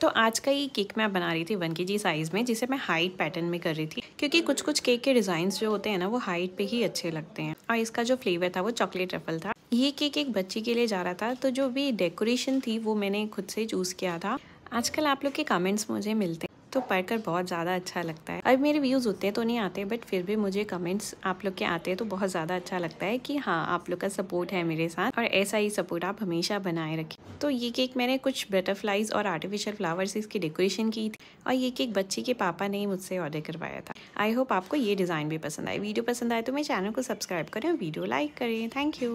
तो आज का ये केक मैं बना रही थी वन के जी साइज़ में जिसे मैं हाइट पैटर्न में कर रही थी क्योंकि कुछ कुछ केक के डिज़ाइंस जो होते हैं ना वो हाइट पे ही अच्छे लगते हैं और इसका जो फ्लेवर था वो चॉकलेट रफल था ये केक एक बच्ची के लिए जा रहा था तो जो भी डेकोरेशन थी वो मैंने खुद से चूज़ किया था आजकल आप लोग के कमेंट्स मुझे मिलते हैं तो पढ़कर बहुत ज़्यादा अच्छा लगता है अब मेरे व्यूज़ उतने तो नहीं आते बट फिर भी मुझे कमेंट्स आप लोग के आते हैं तो बहुत ज़्यादा अच्छा लगता है कि हाँ आप लोग का सपोर्ट है मेरे साथ और ऐसा ही सपोर्ट आप हमेशा बनाए रखें तो ये केक मैंने कुछ बटरफ्लाइज और आर्टिफिशियल फ्लावर्स इसकी डेकोरेशन की थी और ये केक बच्ची के पापा ने मुझसे ऑर्डर करवाया था आई होप आपको ये डिज़ाइन भी पसंद आए वीडियो पसंद आए तो मेरे चैनल को सब्सक्राइब करें वीडियो लाइक करें थैंक यू